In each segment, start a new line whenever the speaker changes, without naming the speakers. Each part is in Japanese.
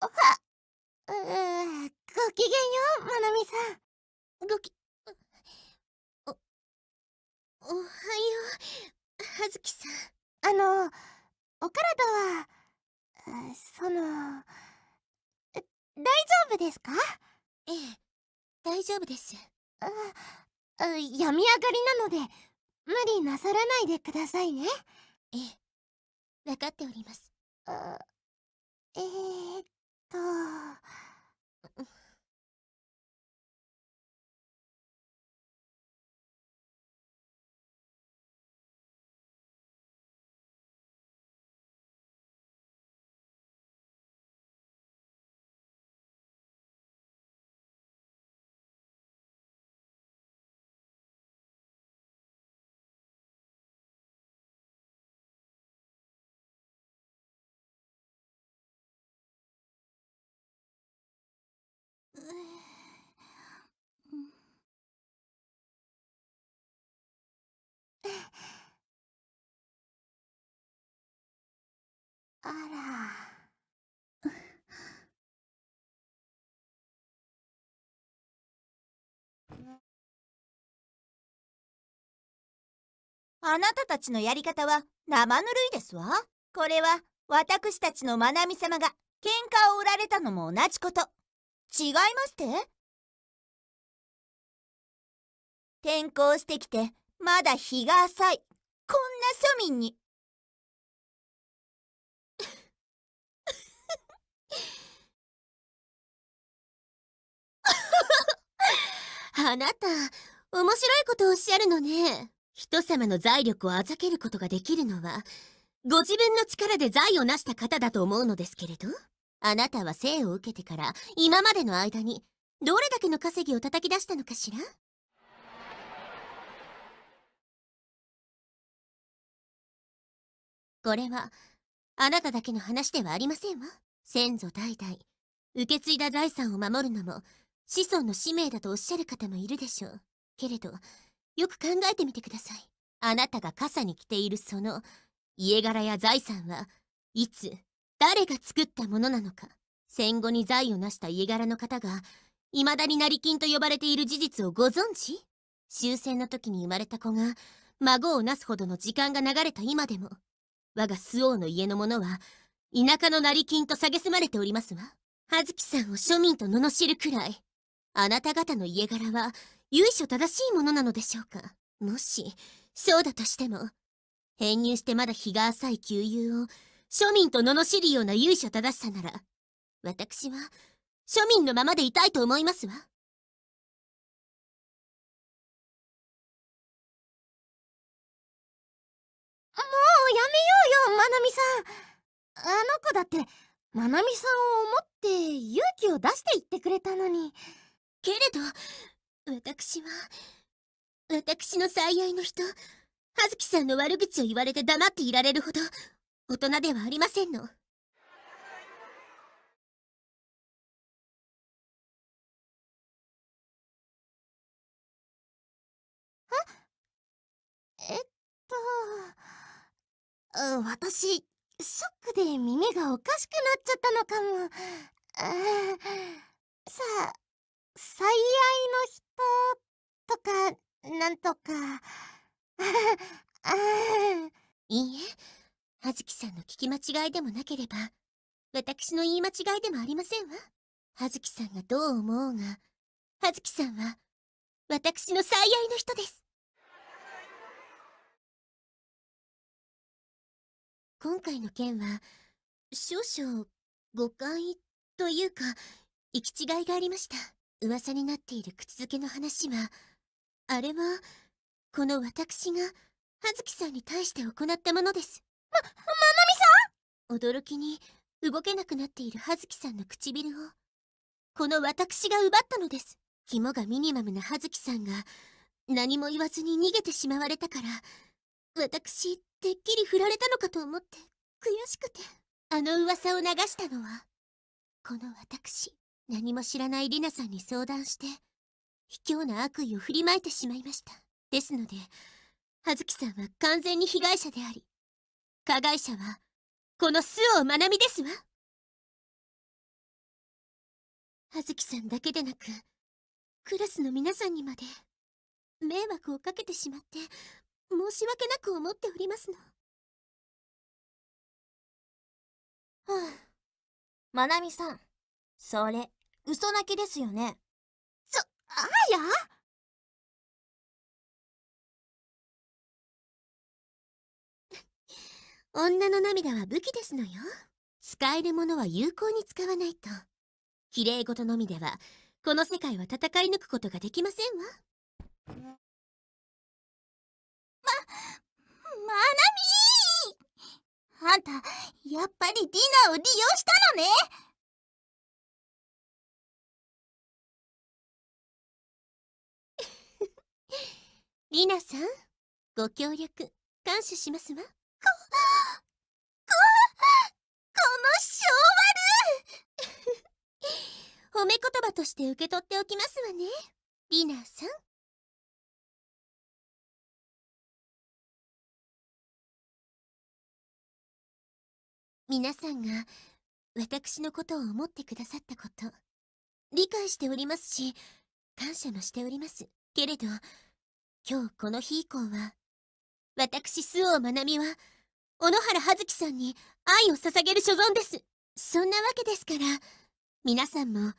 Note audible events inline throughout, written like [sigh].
は、うごきげんよう、まなみさん。ごき、お、おはよう、はずきさん。あの、お体は、その、
大丈夫ですかええ、大丈夫です。あ、病み上がりなので、無理なさらないでくださいね。
ええ、わかっております。あ、えー、と。あら。[laughs] あなたたちのやり方は
生ぬるいですわ。これは私たちのまなみ様が喧嘩を売られたの
も同じこと。違いまして転校してきてまだ日が浅い。こんな庶民にあなた、
面白いことをおっしゃるのね。人様の財力をあざけることができるのは、ご自分の力で財を成した方だと思うのですけれど、あなたは生を受けてから今までの間に、どれだけの稼ぎを叩き出したのかしら
これは、あなただけの話ではありませんわ。先祖代々、
受け継いだ財産を守るのも、子孫の使命だとおっしゃる方もいるでしょう。けれど、よく考えてみてください。あなたが傘に着ているその家柄や財産はいつ、誰が作ったものなのか。戦後に財を成した家柄の方が、未だに成金と呼ばれている事実をご存知終戦の時に生まれた子が、孫をなすほどの時間が流れた今でも、我が周王の家の者は、田舎の成金と蔑まれておりますわ。葉月さんを庶民と罵るくらい、あなた方の家柄は由緒正しいものなのでしょうかもし、そうだとしても、編入してまだ日が浅い旧友を庶民と罵るような由緒正しさなら、私
は庶民のままでいたいと思いますわ。もうやめようよ、まなみさん。あの子だって、まなみさんを思って
勇気を出して言ってくれたのに。けれど、私は、私の最愛の人、葉月さんの悪口を言われて黙っていられ
るほど、大人ではありませんの。えっと、私、ショックで耳がおかしくなっちゃっ
たのかも。さあ、最愛の人とか、なんとか。[laughs] いいえ、葉月さんの聞き間違いでもなければ、私の言い間違いでもありません
わ。葉月さんがどう思おうが、葉月さんは、私の最愛の人です。今回の件は、少々誤解とい
うか、行き違いがありました。噂になっている口づけの話は、あれは、この私が、葉月さんに対して行ったものです。ま、まなみさん驚きに、動けなくなっている葉月さんの唇を、この私が奪ったのです。肝がミニマムな葉月さんが、何も言わずに逃げてしまわれたから、私、てっきり振られたのかと思って、悔しくて、あの噂を流したのは、この私。何も知らないリナさんに相談して、卑怯な悪意を振りまいて
しまいました。ですので、葉月さんは完全に被害者であり、加害者は、この周防な美ですわ。葉月さんだけでなく、クラスの皆さんにまで、迷惑をかけてしまって、申し訳なく思っておりますの。はあ、まなみさん、それ、嘘泣きですよねそあや [laughs] 女の涙は武器ですのよ使えるものは有効に使わないと
きれい事のみではこの世界は戦い抜くことができませ
んわままなみあんたやっぱりディナーを利用したのねリナさんご協力感謝しますわここ
この性
悪褒め言葉として受け取っておきますわねリナさん皆さんが私のことを思ってくださっ
たこと理解しておりますし感謝もしておりますけれど今日この日以降は、私、周防まなみは、小野原葉月さんに愛を捧げる所存です。そんなわけですから、皆さんも、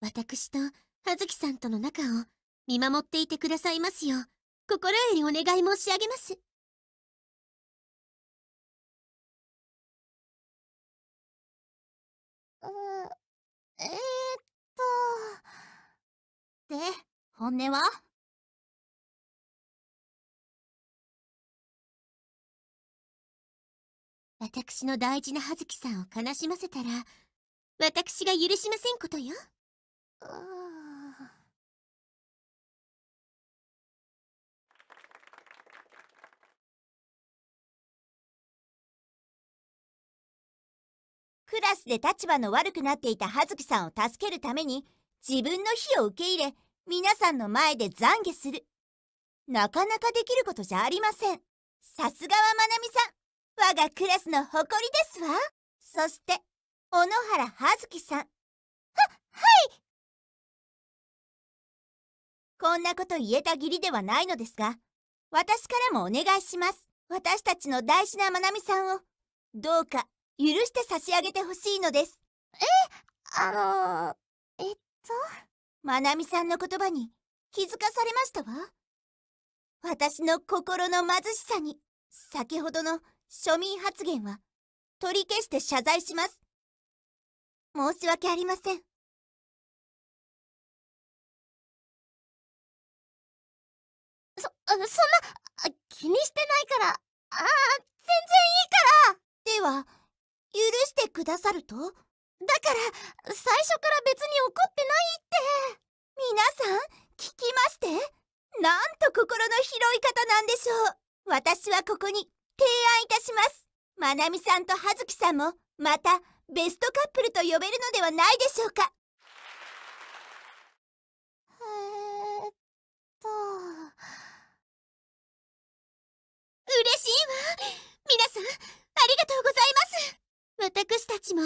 私と葉月さんとの仲を見守っていてください
ますよう、心よりお願い申し上げます。えー、っと。で、本音は私の大事な葉月さんを悲しませたら、私が許しませんことよ。クラスで立場の悪くなっていた葉月
さんを助けるために、自分の非を受け入れ、皆さんの前で懺悔する。なかなかできることじゃありません。さすがはまなみさん。我
がクラスの誇りですわそして小野原葉月さんははいこんなこと言えた義
理ではないのですが私からもお願いします私たちの大事なまなみさんをどうか許して差し上げてほしいのですえあのえっとまなみさんの言葉に気づかされましたわ私の心の貧しさに先ほどの庶民
発言は取り消して謝罪します申し訳ありませんそそんな気にしてないからああ
全然いいからでは許してくださるとだから最初から別に怒ってないって皆さん聞きましてなんと心の広い方なんでしょう私はここに提案いたしますまなみさんとはずきさんもまたベストカップルと呼べるのではないでしょう
かえー、っと嬉しいわ皆さんあ
りがとうございます私たちも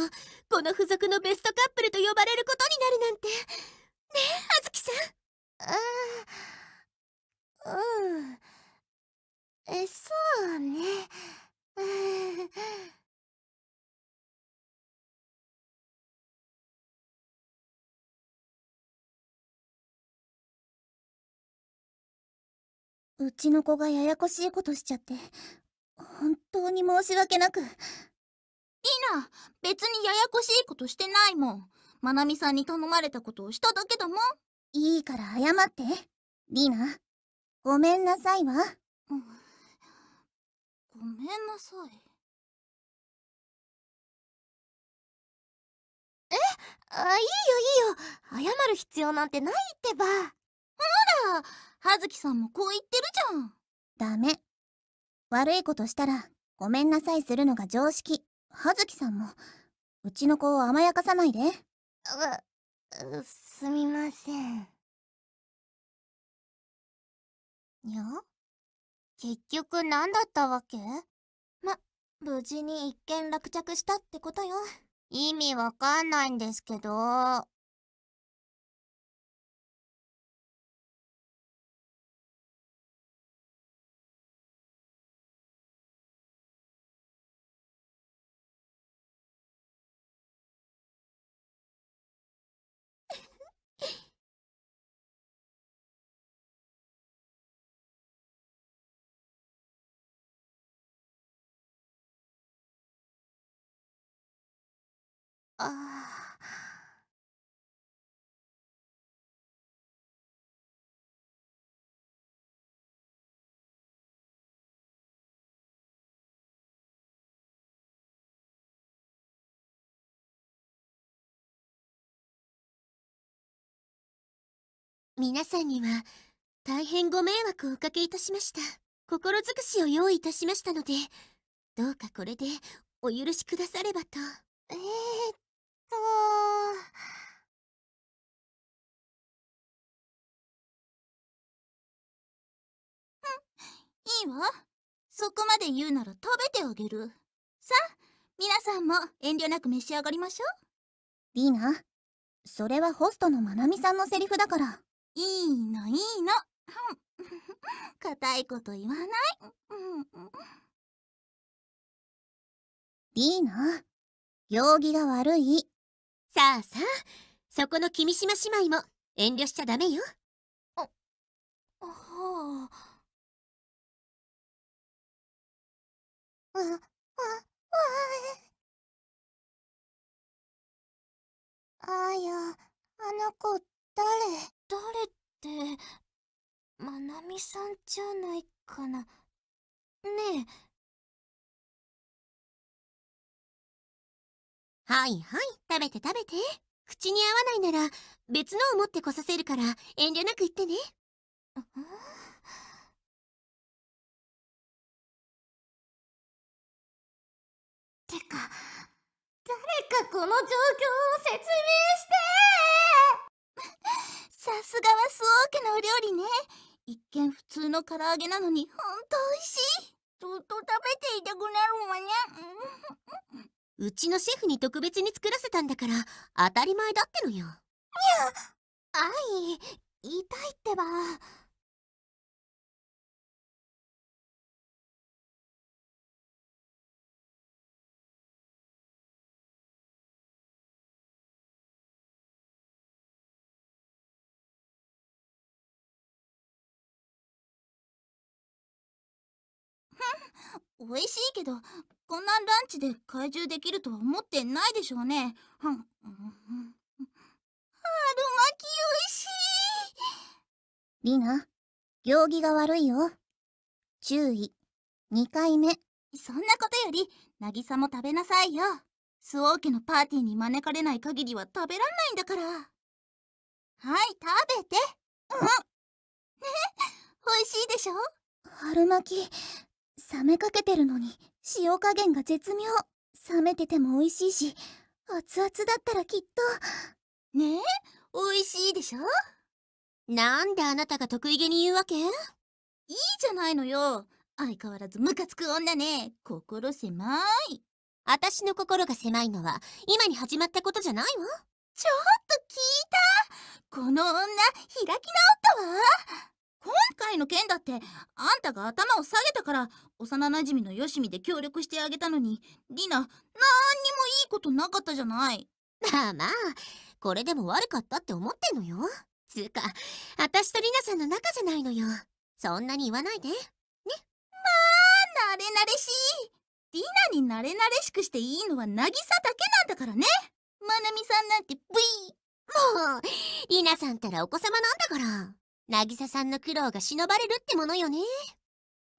この付属のベストカップルと呼ばれることになるなんてねえ葉月さんあ
あうんえそうねうちの子がややこしいことしちゃって本当に申し
訳なくリナ別にややこしいことしてないもんまなみさんに頼まれたことをしただけだもんいいから謝ってリナ
ごめんなさいわ、うんごめんなさいえあいいよいいよ謝る必要なんてないってばほら葉月
さんもこう言ってるじゃんダメ悪いことしたらごめんなさいす
るのが常識葉月さんもうちの子を甘やかさないでうすみませんにゃ結局何だったわけま、無事に一件落着したってことよ。意味わかんないんですけど。あ皆さんには大変ご迷惑をおかけいたしました心尽くしを用意いたしましたのでどうかこれでお許しくださればとえー、と。いいわそこまで言うなら食べてあげる
さあ皆さんも遠慮なく召し上がりましょうリィーナそれはホストのまなみさんのセリフだからいいのいいの
[laughs] 硬いこと言わないリィーナ行儀が悪いさあさあそこの君島姉妹も遠慮しちゃダメよあはあああわあやあの子誰誰ってまなみさんじゃないかなねえはいはい、食べて食べて。口に合わないなら、別のを持ってこさせるから、遠慮なく言ってね。てか、誰かこの状況を説明
して [laughs] さすがはスオー家のお料理ね。一見普通の唐揚げなのに、ほんと美味しい。ずっと食べていたくなるわね。[laughs] うちのシェフに特別に作らせたんだから当たり前だっての
よにゃあい痛いってばおいしいけどこんなランチで怪獣できるとは思ってないでしょうね。は、うん、う春巻き美味し
い。リナ、行儀が悪いよ。注意、2回目。そんなことより、渚も食べなさいよ。スオー家のパーティーに招かれない限りは食べらんないんだから。はい、食べて。うん。ね、美味しいでしょ春巻き、冷めかけてるのに塩加減が絶妙冷めてても美味しいし熱々だったらきっとねえ美味しいでしょなんであなたが得意げに言うわけいいじゃないのよ相変わらずムカつく女ね心狭い私の心が狭いのは今に始まったことじゃないわちょっと聞いたこの女開き直ったわ今回の件だってあんたが頭を下げたから幼なじみのよしみで協力してあげたのにリナなんにもいいことなかったじゃないまあまあこれでも悪かったって思ってんのよつうか私とリナさんの仲じゃないのよそんなに言わないでねまあなれなれしいリナになれなれしくしていいのは渚だけなんだからねまなみさんなんてブイもうリナさんったらお子様なんだから渚さんの苦労が忍ばれ
るってものよね。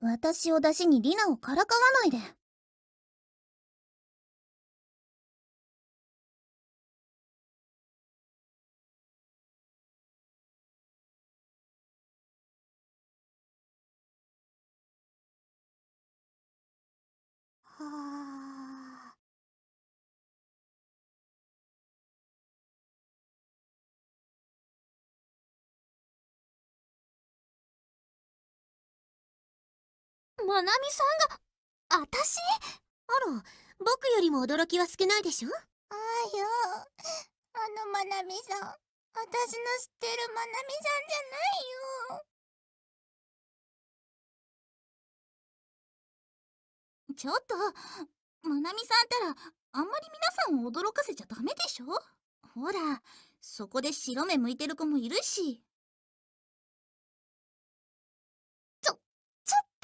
私を出しにリナをからかわないで。まなみさんが私あ
ら僕よりも驚きは少ないでしょああよ
あのまなみさん私の知ってるまなみさんじゃないよちょっとまなみさんったらあんまり皆さんを驚かせちゃダメでしょほらそこで白目向いてる子もいるし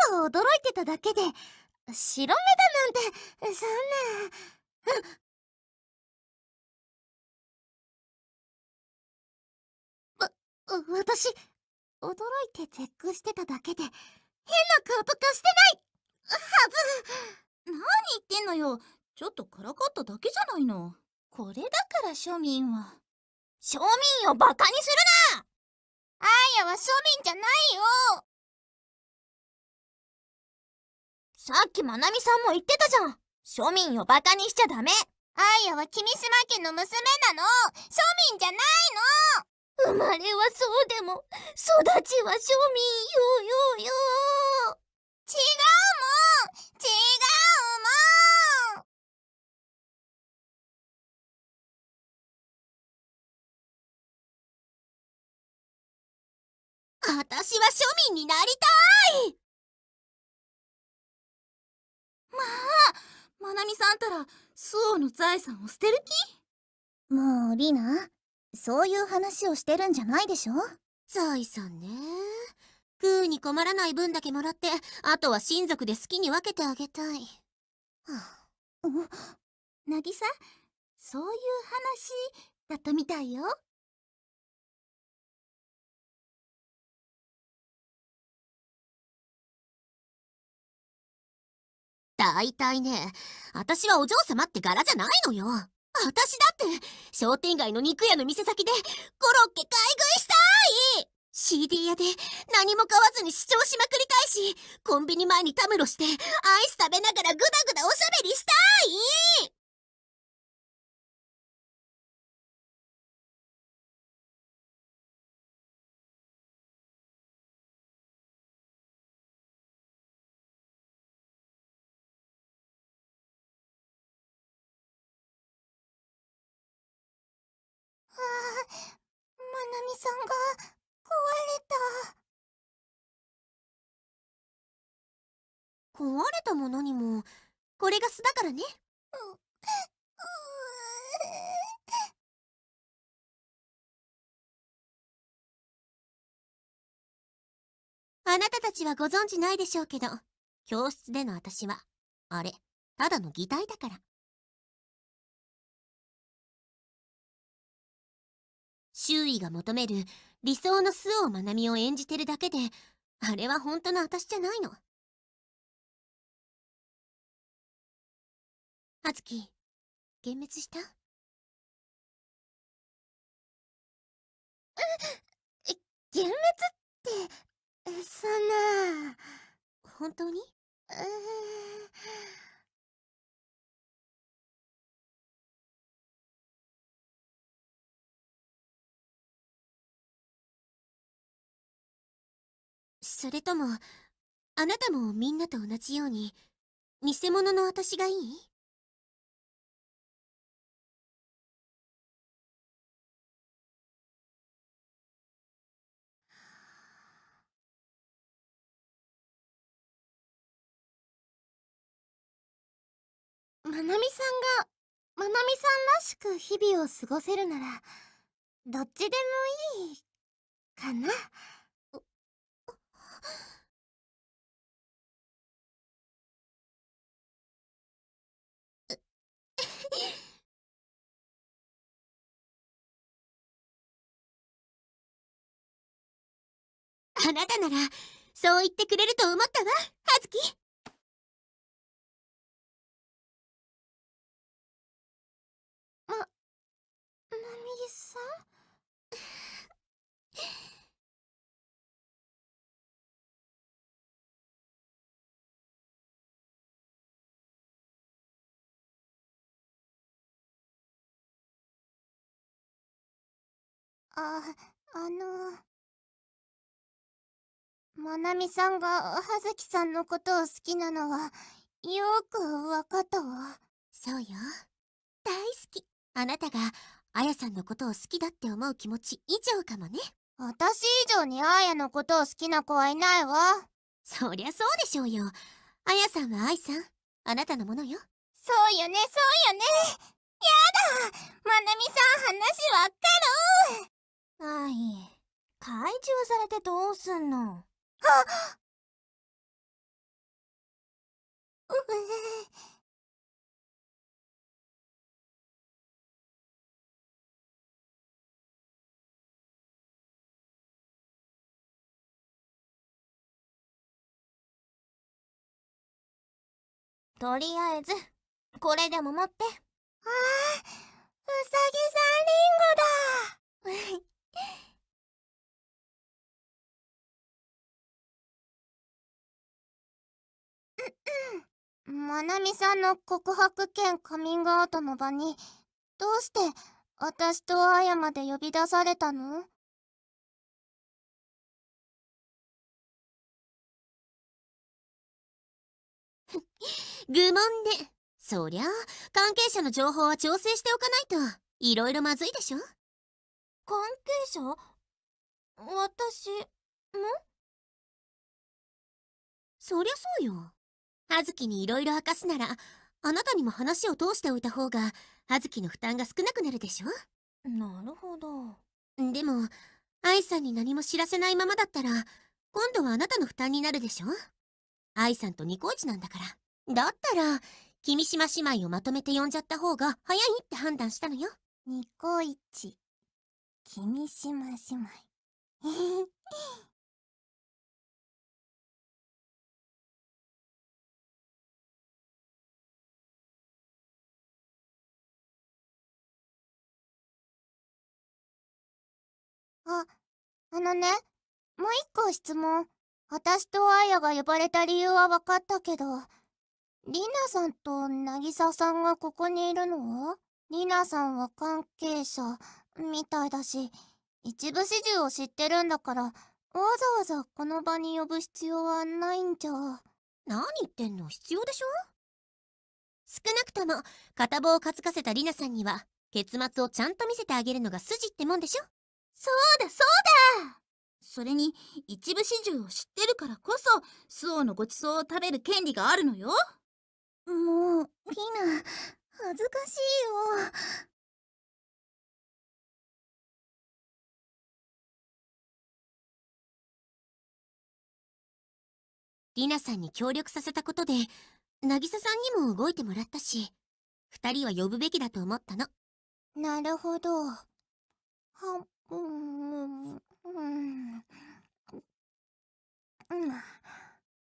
と驚いてただけで白目だなんてそんな。わ、私、驚いて絶句してただけで、変な顔とかしてないはず何言って
んのよちょっとからかっただけじゃないの。これだから庶民は。
庶民をバカにするなあーやは庶民じゃないよさっきまなみさんも言ってたじゃん庶民をバカにしちゃダメアーヤは君島家の娘なの庶民
じゃないの生まれはそうでも育ちは庶
民よよよ違うもん違うもんあたしは庶民になりたいまあまなみさんたら周防の財産を捨てる気もうリナ
そういう話をしてるんじゃないでしょ財産ね食うに困らない分だけもらってあとは親族で好きに分けてあげたい
渚そういう話だったみたいよ大体ね、私はお嬢様って柄じゃないのよ。私だって、商店街の肉屋の店
先で、コロッケ買い食いしたい !CD 屋で何も買わずに主
張しまくりたいし、コンビニ前にたむろして、アイス食べながらグダグダおしゃべりしたいさんが壊れた壊れたもにもこれが巣だからねあなたたちはご存知ないでしょうけど教室での私はあれただの擬態だから周囲が求める理想の周防な美を演じてるだけで、あれは本当の私じゃないの。あずき、幻滅したえ、幻滅って、そんな。本当にうーそれとも、あなたもみんなと同じように、偽物の私がいいまなみさんが、まなみさんらしく日々を過ごせるなら、どっちでもいい、かな。[laughs] あなたならそう言ってくれると思ったわあ、あの。まなみさんが葉月さんのことを好きなのは、よくわかったわ。
そうよ。大好き。あなたが、あやさんのことを好きだって思う気持ち以上かもね。私以上にあやのことを好きな子はいないわ。そりゃそうでしょうよ。あやさんは愛さん、あなたのものよ。そうよね、そうよね。やだまなみさん話わか
はい。怪獣されてどうすんのあっとりあえずこれでも持ってああうさぎさんリンゴだ [laughs] まなみさんの告白兼カミングアウトの場にどうして私とあやまで呼び出されたの [laughs] 愚問ねそり
ゃ関係者の情報は調整しておかないといろいろまずいでしょ
関係者私もそりゃそうよ。葉月にいろいろ明かすなら、あなたに
も話を通しておいた方が、葉月の負担が少なくなるでしょなるほど。でも、愛さんに何も知らせないままだったら、今度はあなたの負担になるでしょ愛さんとニコイチなんだから。だったら、君島姉妹をまとめて呼んじゃった方が早いって判断したのよ。ニコイチ。
君し姉妹。[laughs] あ、あのね、もう一個質問。私
とアヤが呼ばれた理由は分かったけど、リナさんと渚さんがここにいるのはリナさんは関係者、みたいだし、一部始終を知ってるんだから、わざわざこの場に呼ぶ必要はないんじゃ。何言ってんの必要でしょ少なくとも、片棒を担かせたリナさんには、結末をちゃんと見せてあげるのが筋ってもんでしょそうだそうだそれに、一部始終を知ってるからこ
そ、スオのご馳走を食べる権利があるのよ。もう、リナ、恥ずかしいよ。リナさんに協力させたことで、渚さんにも動いてもらったし、
二人は呼ぶべきだと思ったの。なるほど。は、うん、うん、うん。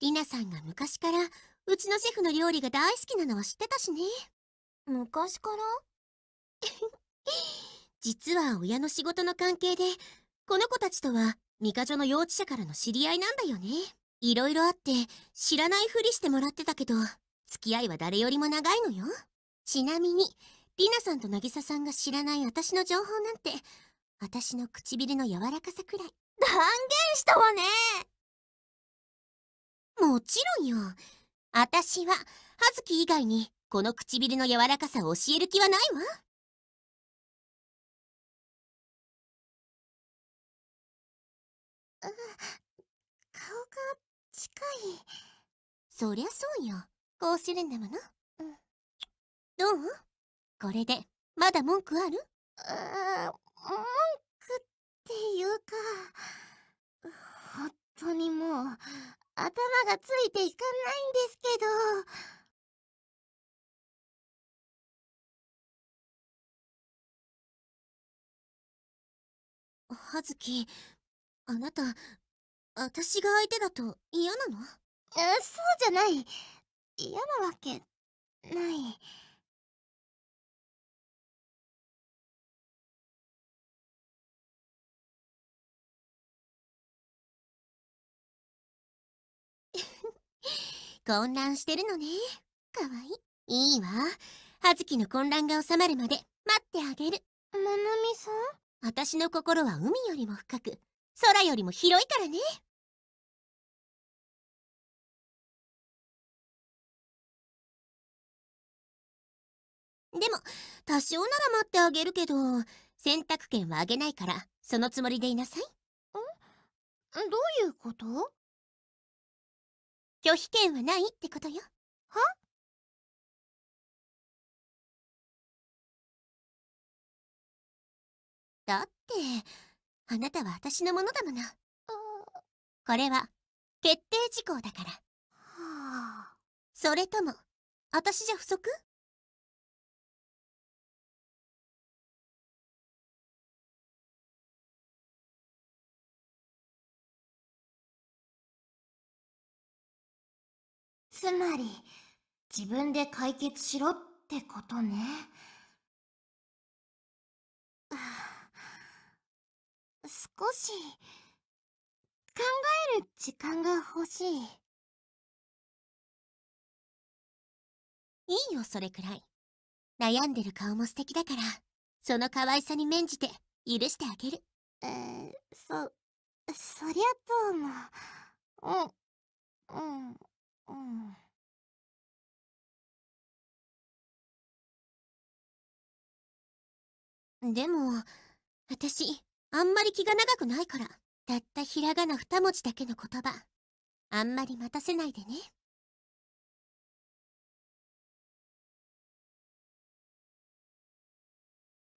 リナさんが昔から、うちのシェフの料理が大好きなのは知ってたしね。昔から [laughs] 実は親の仕事の関係で、この子たちとは、三ヶ所の幼稚舎からの知り合いなんだよね。いろいろあって、知らないふりしてもらってたけど、付き合いは誰よりも長いのよ。ちなみに、里奈さんと渚ささんが知らない私の情報なんて、私の唇の柔らかさくらい。断言したわね
もちろんよ。私は、葉月以外に、この唇の柔らかさを教える気はないわ。う顔が近いそりゃそうよこうするんだもの、うん、
どうこれでまだ文句あるあ文句
っていうか本当にもう頭がついていかないんですけど葉月あなた私が相手だと嫌なのそうじゃない嫌なわけない [laughs] 混乱してるのね。かわいい。いいわ。
葉月の混乱が収まるまで待ってあげる。まなみさん私
の心は海よりも深く、空よりも広いからね。でも、多少なら待ってあげるけど、選択権はあげないから、そのつもりでいなさい。んどういうこと拒否権はないってことよ。はだって、あなたは私のものだもの。これは、決定事項だから。はあ、それとも、私じゃ不足つまり、自分で解決しろってことね。少し、考える時間が欲しい。いいよ、それくらい。悩んでる顔も素敵だから、その可愛さに免じて許してあげる。えー、そ、そりゃどうも。うん、うん。でも、私、あんまり気が長くないから、たったひらがな二文字だけの言葉、あんまり待たせないでね。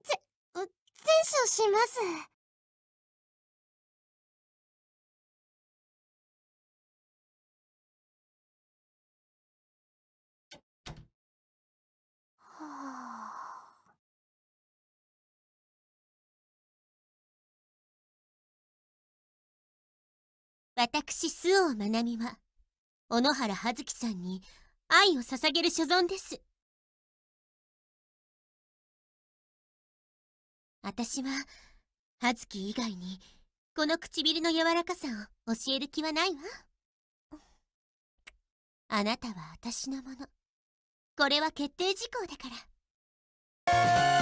ぜ、全勝します。私、周防まなみは、小野原葉月さんに愛を捧げる所存です。私は、葉月以外に、この唇の柔らかさを教える気はないわ。あなたは私のもの。これは決定事項だから。Yeah.